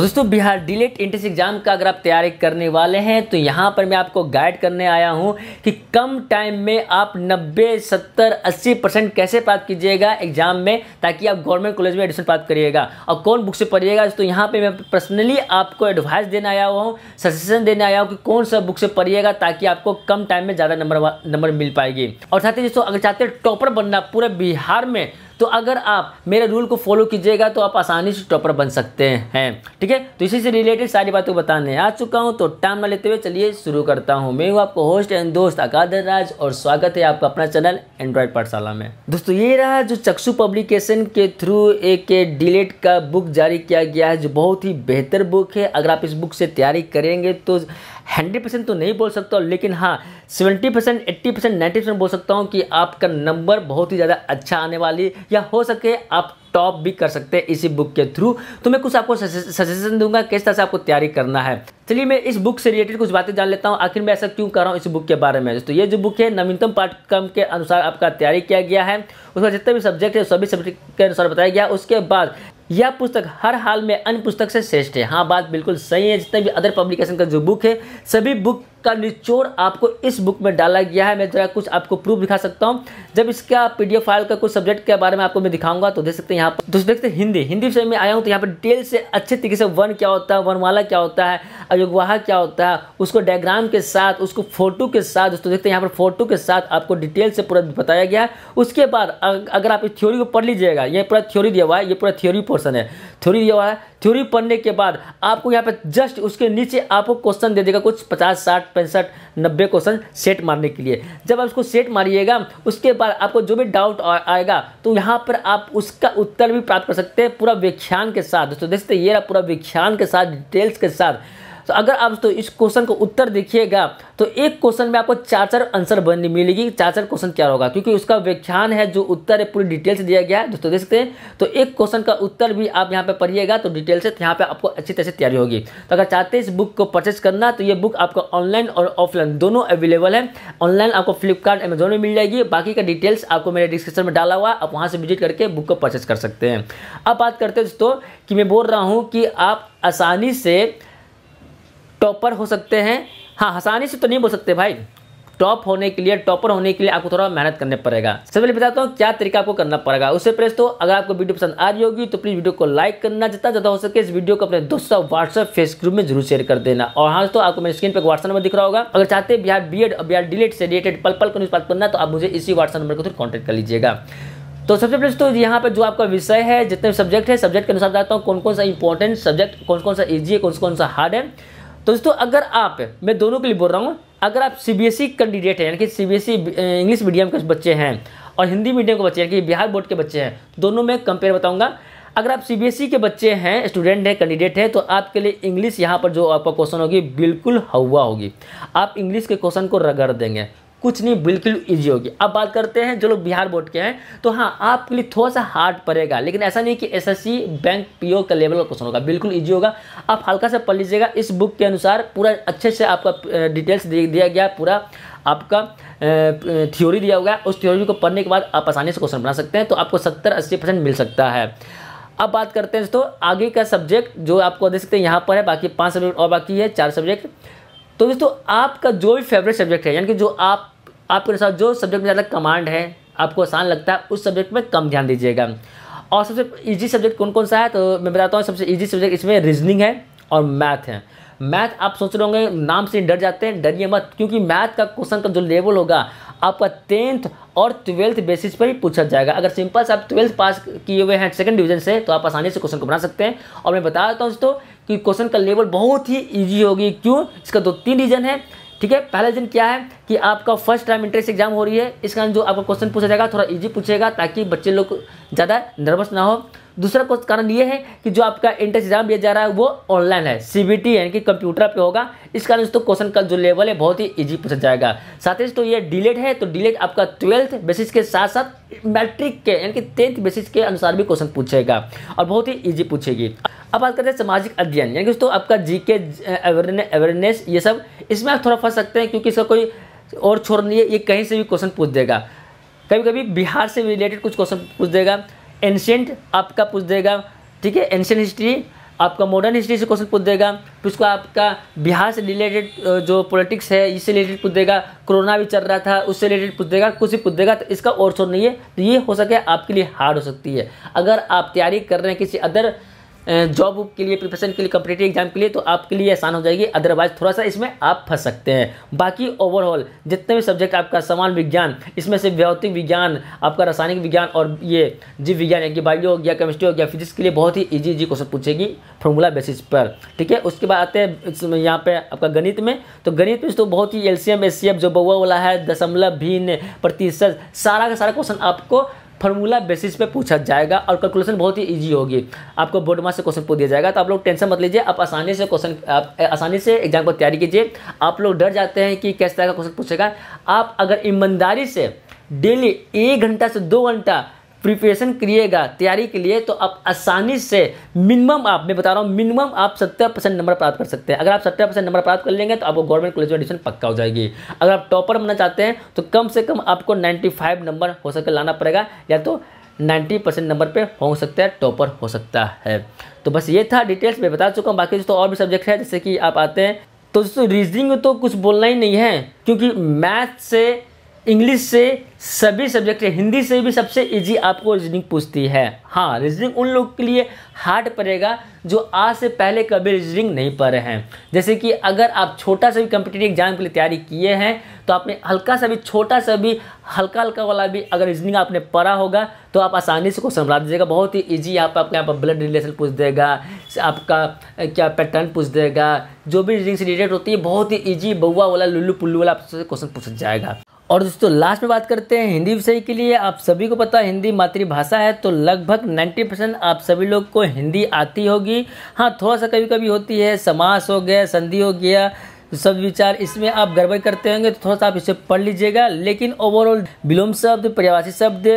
तो दोस्तों Bihar delete entrance exam का अगर आप तैयारी करने वाले हैं तो यहाँ पर मैं आपको गाइड करने आया हूँ कि कम टाइम में आप 90, 70, 80 परसेंट कैसे प्राप्त कीजिएगा एग्जाम में ताकि आप गवर्नमेंट कॉलेज में एडमिशन प्राप्त करिएगा और कौन बुक से पढ़िएगा तो यहाँ पे मैं पर्सनली आपको एडवाइस देने आया हूँ सजेशन देने आया हूँ कि कौन सा बुक से पढ़िएगा ताकि आपको कम टाइम में ज़्यादा नंबर नंबर मिल पाएगी और साथ ही दोस्तों अगर चाहते हैं टॉपर बनना पूरे बिहार में तो अगर आप मेरे रूल को फॉलो कीजिएगा तो आप आसानी से टॉपर बन सकते हैं ठीक है तो इसी से रिलेटेड सारी बातों को बताने आ चुका हूँ तो टाइम ना लेते हुए चलिए शुरू करता हूँ मैं हूँ आपको होस्ट एंड दोस्त अकादर राज और स्वागत है आपका अपना चैनल एंड्रॉयड पाठशाला में दोस्तों ये रहा जो चक्षु पब्लिकेशन के थ्रू एक डिलेट का बुक जारी किया गया है जो बहुत ही बेहतर बुक है अगर आप इस बुक से तैयारी करेंगे तो हंड्रेड परसेंट तो नहीं बोल सकता लेकिन हाँ seventy percent eighty percent ninety percent बोल सकता हूँ कि आपका नंबर बहुत ही ज़्यादा अच्छा आने वाली या हो सके आप टॉप भी कर सकते हैं इसी बुक के थ्रू तो मैं कुछ आपको सजेशन दूंगा किस तरह से आपको तैयारी करना है चलिए मैं इस बुक से रिलेटेड कुछ बातें जान लेता हूँ आखिर मैं ऐसा क्यों कर रहा हूँ इस बुक के बारे में तो ये जो बुक है नवीनतम पाठ्यक्रम के अनुसार आपका तैयारी किया गया है उसका जितना भी सब्जेक्ट है सभी सब्जेक्ट के अनुसार बताया गया उसके बाद यह पुस्तक हर हाल में अन्य पुस्तक से श्रेष्ठ है हाँ बात बिल्कुल सही है जितने भी अदर पब्लिकेशन का जो बुक है सभी बुक का निचोड़ आपको इस बुक में डाला गया है मैं ज़रा कुछ आपको प्रूफ दिखा सकता हूँ जब इसका पीडीएफ फाइल का कुछ सब्जेक्ट के बारे में आपको मैं दिखाऊंगा तो देख सकते हैं यहाँ पर दोस्तों देखते हैं हिंदी हिंदी विषय में आया हूँ तो यहाँ पर डिटेल से अच्छे तरीके से वन क्या होता है वनवाला क्या होता है अयोगवाह क्या होता है उसको डायग्राम के साथ उसको फोटो के साथ दोस्तों देखते हैं यहाँ पर फोटो के साथ आपको डिटेल से पूरा बताया गया उसके बाद अगर आप इस थ्योरी को पढ़ लीजिएगा ये पूरा थ्योरी दिया हुआ है ये पूरा थ्योरी पोर्सन है थ्योरी दिया हुआ है थ्योरी पढ़ने के बाद आपको यहाँ पर जस्ट उसके नीचे आपको क्वेश्चन दे देगा कुछ पचास साठ पैंसठ नब्बे क्वेश्चन सेट मारने के लिए जब आप उसको सेट मारिएगा उसके बाद आपको जो भी डाउट आएगा तो यहाँ पर आप उसका उत्तर भी प्राप्त कर सकते हैं पूरा व्याख्यान के साथ दोस्तों देखते ये पूरा व्याख्यान के साथ डिटेल्स के साथ तो अगर आप दोस्तों इस क्वेश्चन को उत्तर देखिएगा तो एक क्वेश्चन में आपको चार चार आंसर बनने मिलेगी चार चार क्वेश्चन क्या होगा क्योंकि उसका व्याख्यान है जो उत्तर है पूरी डिटेल से दिया गया है दोस्तों देख सकते हैं तो एक क्वेश्चन का उत्तर भी आप यहाँ पर पढ़िएगा तो डिटेल से यहाँ पे आपको अच्छी तरह से तैयारी होगी तो अगर चाहते हैं इस बुक को परचेज करना तो ये बुक आपको ऑनलाइन और ऑफलाइन दोनों अवेलेबल है ऑनलाइन आपको फ्लिपकार्ट अमेजोन में मिल जाएगी बाकी का डिटेल्स आपको मेरे डिस्क्रिप्शन में डाला हुआ आप वहाँ से विजिट करके बुक को परचेज कर सकते हैं अब बात करते हैं दोस्तों कि मैं बोल रहा हूँ कि आप आसानी से टॉपर हो सकते हैं हाँ आसानी से तो नहीं बोल सकते भाई टॉप होने के लिए टॉपर होने के लिए आपको थोड़ा मेहनत करने पड़ेगा सबसे पहले बताता हूँ क्या तरीका आपको करना पड़ेगा उससे पहले तो अगर आपको वीडियो पसंद आ रही होगी तो प्लीज़ वीडियो को लाइक करना जितना ज़्यादा हो सके इस वीडियो को अपने दोस्तों व्हाट्सएप फेस ग्रुप में जरूर शेयर कर देना और हाँ दोस्तों आपको मेरे स्क्रीन पर व्हाट्सअप नंबर दिख रहा होगा अगर चाहते हैं बिहार बी एड और बिहार डिलेट से रिलेटेड पल पल को न्यूज़ बात करना तो आप मुझे इसी व्हाट्सअप नंबर को थ्रू कॉन्टेक्ट कर लीजिएगा तो सबसे पहले तो यहाँ पर जो आपका विषय है जितने सब्जेक्ट है सब्जेक्ट के अनुसार बताता हूँ कौन कौन सा इंपॉर्टेंट सब्जेक्ट कौन कौन सा ईजी है कौन कौन सा हार्ड है तो दोस्तों अगर आप मैं दोनों के लिए बोल रहा हूँ अगर आप सीबीएसई कैंडिडेट e हैं यानी कि सीबीएसई इंग्लिश मीडियम के बच्चे हैं और हिंदी मीडियम के बच्चे यानी कि बिहार बोर्ड के बच्चे हैं दोनों में कंपेयर बताऊँगा अगर आप सीबीएसई e के बच्चे हैं स्टूडेंट हैं कैंडिडेट हैं तो आपके लिए इंग्लिश यहाँ पर जो आपका क्वेश्चन होगी बिल्कुल हवा होगी आप इंग्लिश के क्वेश्चन को रगड़ देंगे कुछ नहीं बिल्कुल ईजी होगी अब बात करते हैं जो लोग बिहार बोर्ड के हैं तो हाँ आपके लिए थोड़ा सा हार्ड पड़ेगा लेकिन ऐसा नहीं कि एसएससी बैंक पीओ का लेवल का क्वेश्चन होगा बिल्कुल ईजी होगा आप हल्का सा पढ़ लीजिएगा इस बुक के अनुसार पूरा अच्छे से आपका डिटेल्स दिया गया पूरा आपका थ्योरी दिया हुआ है उस थ्योरी को पढ़ने के बाद आप आसानी से क्वेश्चन बना सकते हैं तो आपको सत्तर अस्सी परसेंट मिल सकता है अब बात करते हैं दोस्तों आगे का सब्जेक्ट जो आपको देख सकते हैं यहाँ पर है बाकी पाँच सब्जेक्ट और बाकी है चार सब्जेक्ट तो दोस्तों आपका जो भी फेवरेट सब्जेक्ट है यानी कि जो आप आपके साथ जो सब्जेक्ट में ज़्यादा कमांड है आपको आसान लगता है उस सब्जेक्ट में कम ध्यान दीजिएगा और सबसे ईजी सब्जेक्ट कौन कौन सा है तो मैं बताता हूँ सबसे ईजी सब्जेक्ट इसमें रीजनिंग है और मैथ है मैथ आप सोच रहे होंगे नाम से डर जाते हैं डरिए मत क्योंकि मैथ का क्वेश्चन का जो लेवल होगा आपका टेंथ और ट्वेल्थ बेसिस पर ही पूछा जाएगा अगर सिंपल से आप ट्वेल्थ पास किए हुए हैं सेकंड डिवीजन से तो आप आसानी से क्वेश्चन को बना सकते हैं और मैं बता देता हूँ दोस्तों कि क्वेश्चन का लेवल बहुत ही ईजी होगी क्यों इसका दो तीन रीज़न है ठीक है पहला रीजन क्या है कि आपका फर्स्ट टाइम इंट्रेंस एग्जाम हो रही है इस कारण जो आपका क्वेश्चन पूछा जाएगा थोड़ा इजी पूछेगा ताकि बच्चे लोग ज़्यादा नर्वस ना हो दूसरा कारण ये है कि जो आपका एंट्रेंस एग्जाम दिया जा रहा है वो ऑनलाइन है सी यानी कि कंप्यूटर पे होगा इस कारण तो क्वेश्चन का जो लेवल है बहुत ही इजी पूछा जाएगा साथ ही तो ये डिलेट है तो डिलेट आपका ट्वेल्थ बेसिस के साथ साथ मैट्रिक के यानी कि टेंथ बेसिस के अनुसार भी क्वेश्चन पूछेगा और बहुत ही ईजी पूछेगी अब बात करते हैं सामाजिक अध्ययन यानी दोस्तों आपका जी के अवेयरनेस ये सब इसमें आप थोड़ा फंस सकते हैं क्योंकि इसका कोई और छोड़ नहीं है ये कहीं से भी क्वेश्चन पूछ देगा कभी कभी बिहार से रिलेटेड कुछ क्वेश्चन पूछ देगा एंशेंट आपका पूछ देगा ठीक है एंशेंट हिस्ट्री आपका मॉडर्न हिस्ट्री से क्वेश्चन पूछ देगा फिर उसको आपका बिहार से रिलेटेड जो पॉलिटिक्स है इससे रिलेटेड पूछ देगा कोरोना भी चल रहा था उससे रिलेटेड पूछ देगा कुछ भी पूछ देगा तो इसका और छोड़ नहीं है तो ये हो सके आपके लिए हार्ड हो सकती है अगर आप तैयारी कर रहे हैं किसी अदर जॉब के लिए प्रिपरेशन के लिए कंपिटेटिव एग्जाम के लिए तो आपके लिए आसान हो जाएगी अदरवाइज थोड़ा सा इसमें आप फंस सकते हैं बाकी ओवरऑल जितने भी सब्जेक्ट आपका समान विज्ञान इसमें से भौतिक विज्ञान आपका रासायनिक विज्ञान और ये जीव विज्ञान यानी कि बायो हो गया केमिस्ट्री हो गया फिजिक्स के लिए बहुत ही ईजी ईजी क्वेश्चन पूछेगी फॉर्मूला बेसिस पर ठीक है उसके बाद आते हैं यहाँ पर आपका गणित में तो गणित में तो बहुत ही L C M H C F जो बउआ वाला है दशमलव भिन्न प्रतिशत सारा का सारा क्वेश्चन आपको फार्मूला बेसिस पे पूछा जाएगा और कैलकुलेशन बहुत ही ईजी होगी आपको बोर्ड मास से क्वेश्चन पूछ दिया जाएगा तो आप लोग टेंशन मत लीजिए आप आसानी से क्वेश्चन आप आसानी से एग्जाम को तैयारी कीजिए आप लोग डर जाते हैं कि कैसे तरह का क्वेश्चन पूछेगा आप अगर ईमानदारी से डेली एक घंटा से दो घंटा प्रिपरेशन करिएगा तैयारी के लिए तो आप आसानी से मिनिमम आप मैं बता रहा हूँ मिनिमम आप सत्तर परसेंट नंबर प्राप्त कर सकते हैं अगर आप सत्तर परसेंट नंबर प्राप्त कर लेंगे तो आपको गवर्नमेंट कॉलेज में एडमिशन पक्का हो जाएगी अगर आप टॉपर बनना चाहते हैं तो कम से कम आपको नाइन्टी फाइव नंबर हो सके लाना पड़ेगा या तो नाइन्टी परसेंट नंबर पर हो सकता है टॉपर हो सकता है तो बस ये था डिटेल्स मैं बता चुका हूँ बाकी दोस्तों और भी सब्जेक्ट है जैसे कि आप आते हैं तो दोस्तों रीजनिंग तो कुछ बोलना ही नहीं है क्योंकि मैथ से इंग्लिश से सभी सब्जेक्ट हिंदी से भी सबसे इजी आपको रीजनिंग पूछती है हाँ रीजनिंग उन लोग के लिए हार्ड पड़ेगा जो आज से पहले कभी रीजनिंग नहीं पढ़े हैं जैसे कि अगर आप छोटा सा भी कंपिटेटिव एग्जाम के लिए तैयारी किए हैं तो आपने हल्का सा भी छोटा सा भी हल्का हल्का वाला भी अगर रीजनिंग आपने पढ़ा होगा तो आप आसानी से क्वेश्चन बना दीजिएगा बहुत ही ईजी आप आपके यहाँ पर ब्लड रिलेशन पूछ देगा आपका क्या पैटर्न पूछ देगा जो भी रीजनिंग से रिलेटेड होती है बहुत ही ईजी बउआ वाला लुल्लू पुल्लू वाला आपसे क्वेश्चन पूछ जाएगा और दोस्तों लास्ट में बात करते हैं हिंदी विषय के लिए आप सभी को पता हिंदी मातृभाषा है तो लगभग 90 परसेंट आप सभी लोग को हिंदी आती होगी हाँ थोड़ा सा कभी कभी होती है समास हो गया संधि हो गया सब विचार इसमें आप गड़बड़ करते होंगे तो थोड़ा सा आप इसे पढ़ लीजिएगा लेकिन ओवरऑल विलोम शब्द पर्यावासी शब्द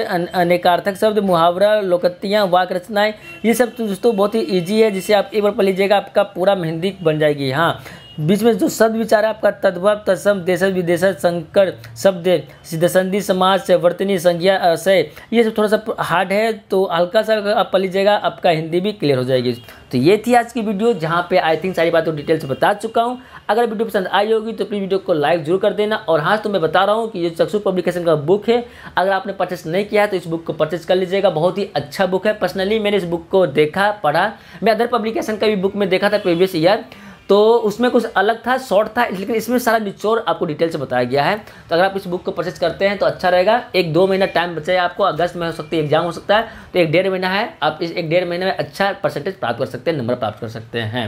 अनेकार्थक शब्द मुहावरा लोकतियाँ वाक रचनाएं ये सब तो दोस्तों बहुत ही ईजी है जिसे आप एक बार पढ़ लीजिएगा आपका पूरा मेहंदी बन जाएगी हाँ बीच में जो शब्द विचार है आपका तद्भव तत्सम देश विदेश संकर शब्द सिद्धसंधि समाज से वर्तनी संज्ञा आशय ये सब थोड़ा सा हार्ड है तो हल्का सा आप पढ़ लीजिएगा आपका हिंदी भी क्लियर हो जाएगी तो ये थी आज की वीडियो जहाँ पे आई थिंक सारी बातों डिटेल से बता चुका हूँ अगर वीडियो पसंद आई होगी तो प्लीज़ वीडियो को लाइक जरूर कर देना और हाँ तो मैं बता रहा हूँ कि ये चक्षु पब्लिकेशन का बुक है अगर आपने परचेस नहीं किया है तो इस बुक को परचेस कर लीजिएगा बहुत ही अच्छा बुक है पर्सनली मैंने इस बुक को देखा पढ़ा मैं अदर पब्लिकेशन का भी बुक में देखा था प्रीवियस ईयर तो उसमें कुछ अलग था शॉर्ट था लेकिन इसमें सारा निचोर आपको डिटेल से बताया गया है तो अगर आप इस बुक को परचेज करते हैं तो अच्छा रहेगा एक दो महीना टाइम बचाए आपको अगस्त में हो सकती है एग्जाम हो सकता है तो एक डेढ़ महीना है आप इस एक डेढ़ महीने में अच्छा परसेंटेज प्राप्त कर सकते हैं नंबर प्राप्त कर सकते हैं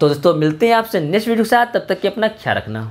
तो दोस्तों मिलते हैं आपसे नेक्स्ट वीडियो के साथ तब तक कि अपना ख्याल रखना